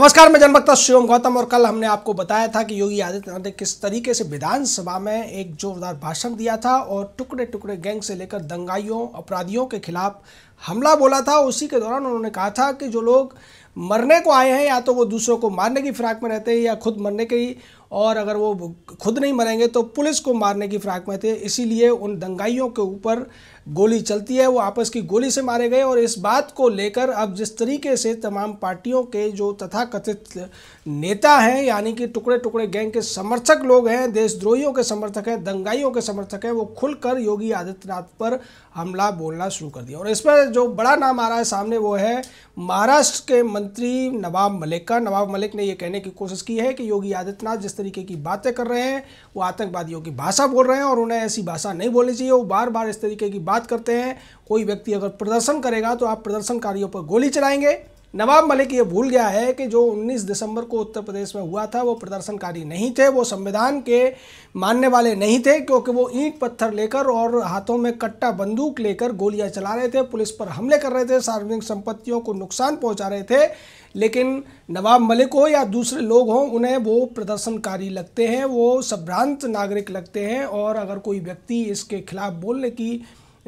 नमस्कार मैं जनभक्ता शिवम गौतम और कल हमने आपको बताया था कि योगी आदित्यनाथ ने किस तरीके से विधानसभा में एक जोरदार भाषण दिया था और टुकड़े टुकड़े गैंग से लेकर दंगाइयों अपराधियों के खिलाफ हमला बोला था उसी के दौरान उन्होंने कहा था कि जो लोग मरने को आए हैं या तो वो दूसरों को मारने की फिराक में रहते हैं या खुद मरने की और अगर वो खुद नहीं मरेंगे तो पुलिस को मारने की फिराक में थे इसीलिए उन दंगाइयों के ऊपर गोली चलती है वो आपस की गोली से मारे गए और इस बात को लेकर अब जिस तरीके से तमाम पार्टियों के जो तथाकथित नेता हैं यानी कि टुकड़े टुकड़े गैंग के समर्थक लोग हैं देशद्रोहियों के समर्थक हैं दंगाइयों के समर्थक हैं वो खुलकर योगी आदित्यनाथ पर हमला बोलना शुरू कर दिया और इसमें जो बड़ा नाम आ रहा है सामने वो है महाराष्ट्र के मंत्री मंत्री नवाब मलिक का नवाब मलिक ने यह कहने की कोशिश की है कि योगी आदित्यनाथ जिस तरीके की बातें कर रहे हैं वो आतंकवादियों की भाषा बोल रहे हैं और उन्हें ऐसी भाषा नहीं बोलनी चाहिए वो बार बार इस तरीके की बात करते हैं कोई व्यक्ति अगर प्रदर्शन करेगा तो आप प्रदर्शनकारियों पर गोली चलाएंगे नवाब मलिक ये भूल गया है कि जो 19 दिसंबर को उत्तर प्रदेश में हुआ था वो प्रदर्शनकारी नहीं थे वो संविधान के मानने वाले नहीं थे क्योंकि वो ईंट पत्थर लेकर और हाथों में कट्टा बंदूक लेकर गोलियां चला रहे थे पुलिस पर हमले कर रहे थे सार्वजनिक संपत्तियों को नुकसान पहुंचा रहे थे लेकिन नवाब मलिक हो या दूसरे लोग हों उन्हें वो प्रदर्शनकारी लगते हैं वो संभ्रांत नागरिक लगते हैं और अगर कोई व्यक्ति इसके खिलाफ बोलने की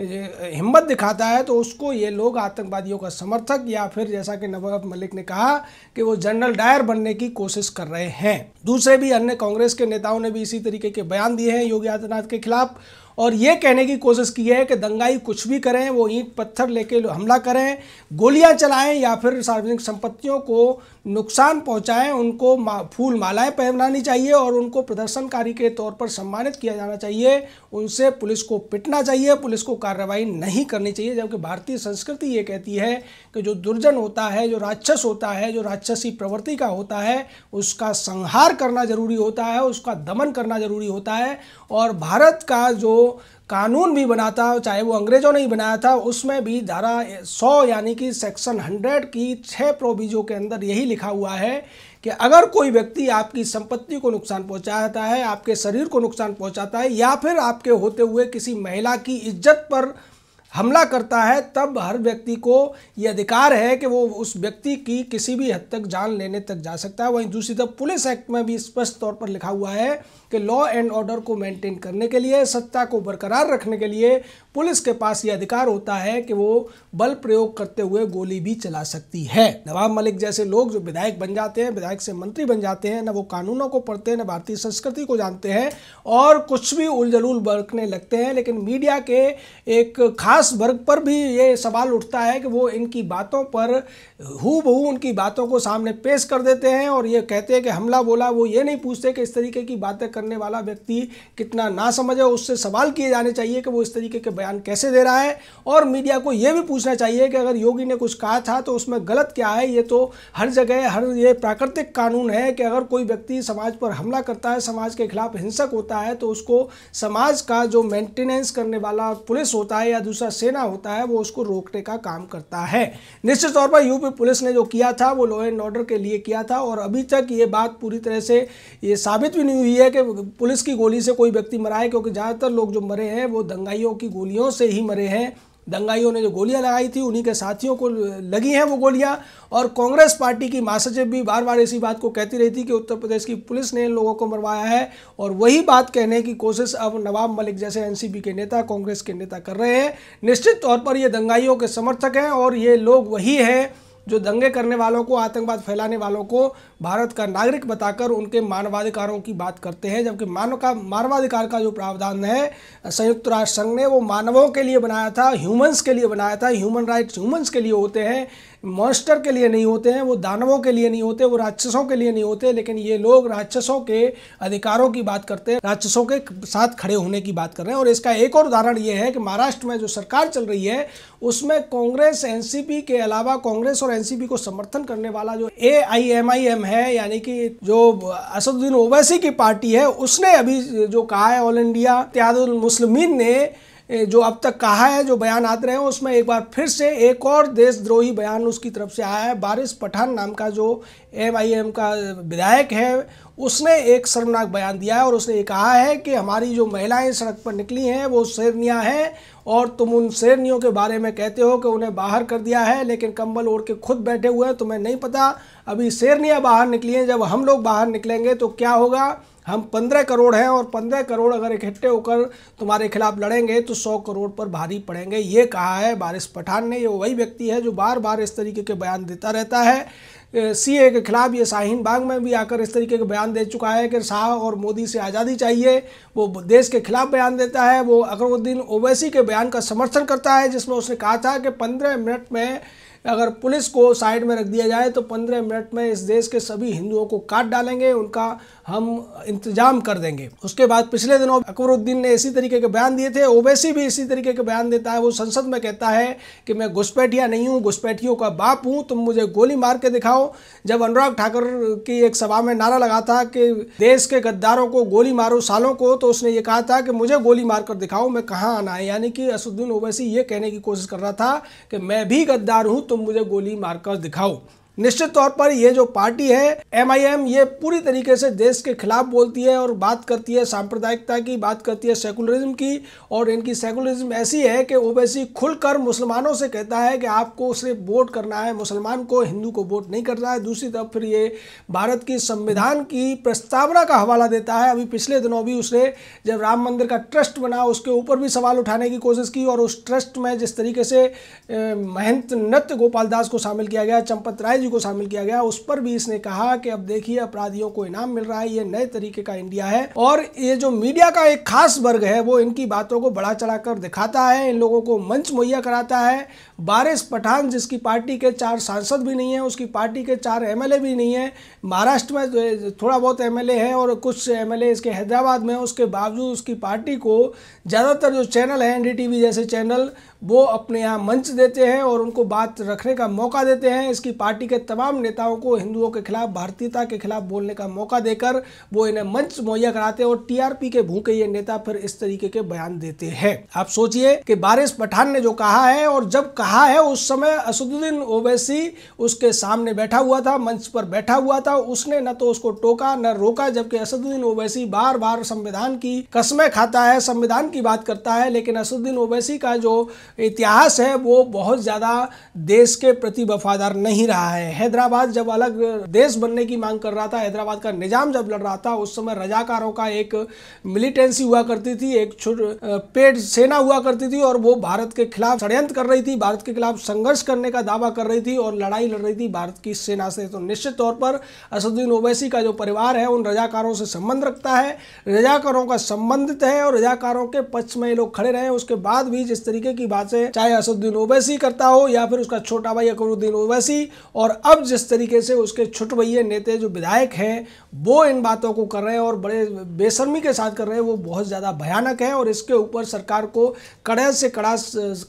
हिम्मत दिखाता है तो उसको ये लोग आतंकवादियों का समर्थक या फिर जैसा कि नवाब मलिक ने कहा कि वो जनरल डायर बनने की कोशिश कर रहे हैं दूसरे भी अन्य कांग्रेस के नेताओं ने भी इसी तरीके के बयान दिए हैं योगी आदित्यनाथ के खिलाफ और ये कहने की कोशिश की है कि दंगाई कुछ भी करें वो ईंट पत्थर लेके हमला करें गोलियां चलाएं या फिर सार्वजनिक संपत्तियों को नुकसान पहुंचाएं उनको फूल मालाएं पहनानी चाहिए और उनको प्रदर्शनकारी के तौर पर सम्मानित किया जाना चाहिए उनसे पुलिस को पिटना चाहिए पुलिस को कार्रवाई नहीं करनी चाहिए जबकि भारतीय संस्कृति ये कहती है कि जो दुर्जन होता है जो राक्षस होता है जो राक्षसी प्रवृत्ति का होता है उसका संहार करना जरूरी होता है उसका दमन करना जरूरी होता है और भारत का जो कानून भी बनाता चाहे वो अंग्रेज़ों ने ही बनाया था उसमें भी धारा 100 यानी कि सेक्शन 100 की छः प्रोविजो के अंदर यही लिखा हुआ है कि अगर कोई व्यक्ति आपकी संपत्ति को नुकसान पहुंचाता है आपके शरीर को नुकसान पहुंचाता है या फिर आपके होते हुए किसी महिला की इज्जत पर हमला करता है तब हर व्यक्ति को ये अधिकार है कि वो उस व्यक्ति की किसी भी हद तक जान लेने तक जा सकता है वहीं दूसरी तरफ पुलिस एक्ट में भी स्पष्ट तौर पर लिखा हुआ है कि लॉ एंड ऑर्डर को मेंटेन करने के लिए सत्ता को बरकरार रखने के लिए पुलिस के पास ये अधिकार होता है कि वो बल प्रयोग करते हुए गोली भी चला सकती है नवाब मलिक जैसे लोग जो विधायक बन जाते हैं विधायक से मंत्री बन जाते हैं न वो कानूनों को पढ़ते हैं न भारतीय संस्कृति को जानते हैं और कुछ भी उलझलूल बरकने लगते हैं लेकिन मीडिया के एक खास दास वर्ग पर भी ये सवाल उठता है कि वो इनकी बातों पर हूबहू बहू उनकी बातों को सामने पेश कर देते हैं और ये कहते हैं कि हमला बोला वो ये नहीं पूछते कि इस तरीके की बातें करने वाला व्यक्ति कितना ना समझे उससे सवाल किए जाने चाहिए कि वो इस तरीके के बयान कैसे दे रहा है और मीडिया को ये भी पूछना चाहिए कि अगर योगी ने कुछ कहा था तो उसमें गलत क्या है ये तो हर जगह हर ये प्राकृतिक कानून है कि अगर कोई व्यक्ति समाज पर हमला करता है समाज के खिलाफ हिंसक होता है तो उसको समाज का जो मेंटेनेंस करने वाला पुलिस होता है या दूसरा सेना होता है वो उसको रोकने का काम करता है निश्चित तौर पर यूपी पुलिस ने जो किया था वो लॉ एंड ऑर्डर के लिए किया था और अभी तक ये बात पूरी तरह से ये साबित भी नहीं हुई है कि पुलिस की गोली से कोई व्यक्ति मरा है क्योंकि ज़्यादातर लोग जो मरे हैं वो दंगाइयों की गोलियों से ही मरे हैं दंगाइयों ने जो गोलियां लगाई थी उन्हीं के साथियों को लगी हैं वो गोलियां और कांग्रेस पार्टी की महासचिव भी बार बार इसी बात को कहती रही थी कि उत्तर प्रदेश की पुलिस ने इन लोगों को मरवाया है और वही बात कहने की कोशिश अब नवाब मलिक जैसे एनसीपी के नेता कांग्रेस के नेता कर रहे हैं निश्चित तौर पर ये दंगाइयों के समर्थक हैं और ये लोग वही हैं जो दंगे करने वालों को आतंकवाद फैलाने वालों को भारत का नागरिक बताकर उनके मानवाधिकारों की बात करते हैं जबकि मानव का मानवाधिकार का जो प्रावधान है संयुक्त राष्ट्र संघ ने वो मानवों के लिए बनाया था ह्यूमंस के लिए बनाया था ह्यूमन राइट्स ह्यूमंस के लिए होते हैं मॉन्स्टर के लिए नहीं होते हैं वो दानवों के लिए नहीं होते वो राक्षसों के लिए नहीं होते लेकिन ये लोग राक्षसों के अधिकारों की बात करते हैं राक्षसों के साथ खड़े होने की बात कर रहे हैं और इसका एक और उदाहरण ये है कि महाराष्ट्र में जो सरकार चल रही है उसमें कांग्रेस एनसीपी के अलावा कांग्रेस और और एनसीपी को समर्थन करने वाला जो ए आई एम आई एम है यानी कि जो असदुद्दीन ओवैसी की पार्टी है उसने अभी जो कहा है ऑल इंडिया इत्यादुल मुस्लिमीन ने जो अब तक कहा है जो बयान आते रहे हैं उसमें एक बार फिर से एक और देशद्रोही बयान उसकी तरफ से आया है बारिश पठान नाम का जो एम का विधायक है उसने एक शर्मनाक बयान दिया है और उसने ये कहा है कि हमारी जो महिलाएं सड़क पर निकली हैं वो शेरनियाँ हैं और तुम उन शेरनियों के बारे में कहते हो कि उन्हें बाहर कर दिया है लेकिन कंबल ओढ़ के खुद बैठे हुए हैं तुम्हें नहीं पता अभी शेरनियाँ बाहर निकली हैं जब हम लोग बाहर निकलेंगे तो क्या होगा हम पंद्रह करोड़ हैं और पंद्रह करोड़ अगर इकट्ठे होकर तुम्हारे खिलाफ लड़ेंगे तो सौ करोड़ पर भारी पड़ेंगे ये कहा है बारिश पठान ने ये वही व्यक्ति है जो बार बार इस तरीके के बयान देता रहता है ए के खिलाफ ये शाहीन बाग में भी आकर इस तरीके के बयान दे चुका है कि शाह और मोदी से आज़ादी चाहिए वो देश के खिलाफ बयान देता है वो अकरुद्दीन ओवैसी के बयान का समर्थन करता है जिसमें उसने कहा था कि पंद्रह मिनट में अगर पुलिस को साइड में रख दिया जाए तो पंद्रह मिनट में इस देश के सभी हिंदुओं को काट डालेंगे उनका हम इंतजाम कर देंगे उसके बाद पिछले दिनों अकबरुद्दीन ने इसी तरीके के बयान दिए थे ओबेसी भी इसी तरीके के बयान देता है वो संसद में कहता है कि मैं घुसपैठिया नहीं हूँ घुसपैठियों का बाप हूँ तुम मुझे गोली मार के दिखाओ जब अनुराग ठाकुर की एक सभा में नारा लगा था कि देश के गद्दारों को गोली मारो सालों को तो उसने ये कहा था कि मुझे गोली मार कर दिखाओ मैं कहाँ आना है यानी कि असुद्दीन ओवैसी ये कहने की कोशिश कर रहा था कि मैं भी गद्दार हूँ तुम मुझे गोली मारकर दिखाओ निश्चित तौर पर ये जो पार्टी है एमआईएम ये पूरी तरीके से देश के खिलाफ बोलती है और बात करती है सांप्रदायिकता की बात करती है सेकुलरिज्म की और इनकी सेकुलरिज्म ऐसी है कि ओबैसी खुलकर मुसलमानों से कहता है कि आपको सिर्फ वोट करना है मुसलमान को हिंदू को वोट नहीं करना है दूसरी तरफ फिर ये भारत की संविधान की प्रस्तावना का हवाला देता है अभी पिछले दिनों भी उसने जब राम मंदिर का ट्रस्ट बना उसके ऊपर भी सवाल उठाने की कोशिश की और उस ट्रस्ट में जिस तरीके से महंत नृत्य गोपाल दास को शामिल किया गया चंपत राय जी को शामिल किया गया उस पर भी इसने कहा कि अब देखिए अपराधियों को इनाम मिल रहा है ये नए तरीके का इंडिया है और ये जो मीडिया का एक खास वर्ग है वो इनकी बातों को बड़ा चढ़ाकर दिखाता है इन लोगों को मंच मुहैया कराता है बारिश पठान जिसकी पार्टी के चार सांसद भी नहीं है उसकी पार्टी के चार एम भी नहीं है महाराष्ट्र में तो, थोड़ा बहुत एम है और कुछ एम इसके हैदराबाद में उसके बावजूद उसकी पार्टी को ज़्यादातर जो चैनल हैं एनडीटीवी जैसे चैनल वो अपने यहाँ मंच देते हैं और उनको बात रखने का मौका देते हैं इसकी पार्टी के तमाम नेताओं को हिंदुओं के खिलाफ भारतीयता के खिलाफ बोलने का मौका देकर वो इन्हें मंच मुहैया कराते और टीआरपी के भूखे ये नेता फिर इस तरीके के बयान देते हैं आप सोचिए कि बारिश पठान ने जो कहा है और जब कहा है उस समय असदुद्दीन ओवैसी उसके सामने बैठा हुआ था मंच पर बैठा हुआ था उसने न तो उसको टोका न रोका जबकि असदुद्दीन ओवैसी बार बार संविधान की कसमें खाता है संविधान की बात करता है लेकिन असदुद्दीन ओवैसी का जो इतिहास है वो बहुत ज़्यादा देश के प्रति वफादार नहीं रहा है है हैदराबाद जब अलग देश बनने की मांग कर रहा था हैदराबाद का निजाम जब लड़ रहा था उस समय रजाकारों का एक मिलिटेंसी हुआ करती थी एक पेड सेना हुआ करती थी और वो भारत के खिलाफ षड्यंत्र कर रही थी भारत के खिलाफ संघर्ष करने का दावा कर रही थी और लड़ाई लड़ रही थी भारत की सेना से तो निश्चित तौर पर असदुद्दीन ओवैसी का जो परिवार है उन रजाकारों से संबंध रखता है रजाकारों का संबंधित है और रजाकारों के पक्ष में लोग खड़े रहे उसके बाद भी जिस तरीके की बातें चाहे असदुद्दीन ओवैसी करता हो या फिर उसका छोटा भाई अकबरुद्दीन ओवैसी और अब जिस तरीके से उसके छुटवैये नेता जो विधायक हैं वो इन बातों को कर रहे हैं और बड़े बेशर्मी के साथ कर रहे हैं वो बहुत ज़्यादा भयानक है और इसके ऊपर सरकार को कड़े से कड़ा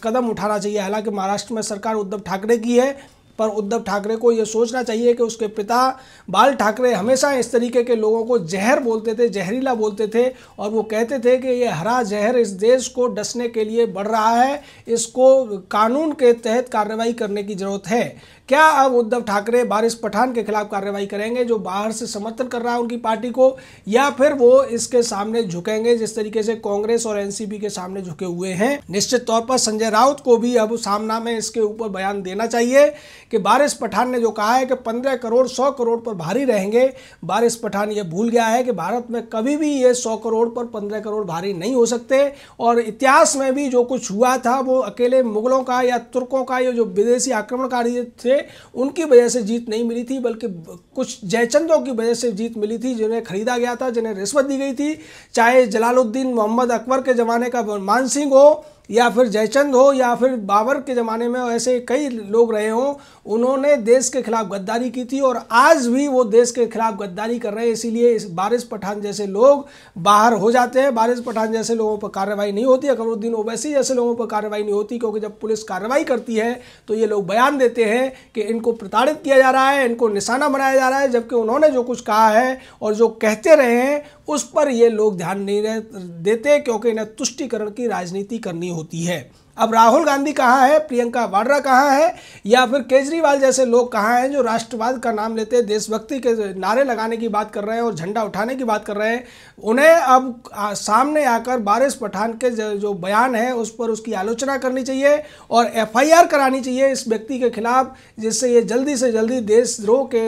कदम उठाना चाहिए हालांकि महाराष्ट्र में सरकार उद्धव ठाकरे की है पर उद्धव ठाकरे को ये सोचना चाहिए कि उसके पिता बाल ठाकरे हमेशा इस तरीके के लोगों को जहर बोलते थे जहरीला बोलते थे और वो कहते थे कि ये हरा जहर इस देश को डसने के लिए बढ़ रहा है इसको कानून के तहत कार्रवाई करने की ज़रूरत है क्या अब उद्धव ठाकरे बारिश पठान के खिलाफ कार्रवाई करेंगे जो बाहर से समर्थन कर रहा है उनकी पार्टी को या फिर वो इसके सामने झुकेंगे जिस तरीके से कांग्रेस और एनसीपी के सामने झुके हुए हैं निश्चित तौर पर संजय राउत को भी अब सामना में इसके ऊपर बयान देना चाहिए कि बारिश पठान ने जो कहा है कि पंद्रह करोड़ सौ करोड़ पर भारी रहेंगे बारिश पठान ये भूल गया है कि भारत में कभी भी ये सौ करोड़ पर पंद्रह करोड़ भारी नहीं हो सकते और इतिहास में भी जो कुछ हुआ था वो अकेले मुगलों का या तुर्कों का या जो विदेशी आक्रमणकारी थे उनकी वजह से जीत नहीं मिली थी बल्कि कुछ जयचंदों की वजह से जीत मिली थी जिन्हें खरीदा गया था जिन्हें रिश्वत दी गई थी चाहे जलालुद्दीन मोहम्मद अकबर के ज़माने का मान सिंह हो या फिर जयचंद हो या फिर बाबर के ज़माने में ऐसे कई लोग रहे हों उन्होंने देश के खिलाफ गद्दारी की थी और आज भी वो देश के खिलाफ गद्दारी कर रहे हैं इसीलिए इस बारिश पठान जैसे लोग बाहर हो जाते हैं बारिश पठान जैसे लोगों पर कार्रवाई नहीं होती अकबरुद्दीन ओवैसी जैसे लोगों पर कार्रवाई नहीं होती क्योंकि जब पुलिस कार्रवाई करती है तो ये लोग बयान देते हैं कि इनको प्रताड़ित किया जा रहा है इनको निशाना बनाया जा रहा है जबकि उन्होंने जो कुछ कहा है और जो कहते रहे हैं उस पर ये लोग ध्यान नहीं देते क्योंकि इन्हें तुष्टिकरण की राजनीति करनी होती है अब राहुल गांधी कहाँ है प्रियंका वाड्रा कहाँ है या फिर केजरीवाल जैसे लोग कहाँ हैं जो राष्ट्रवाद का नाम लेते हैं देशभक्ति के नारे लगाने की बात कर रहे हैं और झंडा उठाने की बात कर रहे हैं उन्हें अब सामने आकर बारिश पठान के जो बयान है उस पर उसकी आलोचना करनी चाहिए और एफआईआर करानी चाहिए इस व्यक्ति के खिलाफ जिससे ये जल्दी से जल्दी देशद्रोह के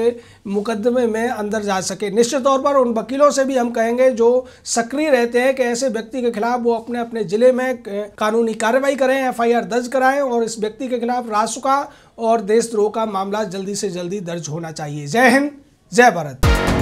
मुकदमे में अंदर जा सके निश्चित तौर पर उन वकीलों से भी हम कहेंगे जो सक्रिय रहते हैं कि ऐसे व्यक्ति के खिलाफ वो अपने अपने ज़िले में कानूनी कार्रवाई करें करें एफआईआर दर्ज कराएं और इस व्यक्ति के खिलाफ राष्ट्र का और देशद्रोह का मामला जल्दी से जल्दी दर्ज होना चाहिए जय हिंद जय भारत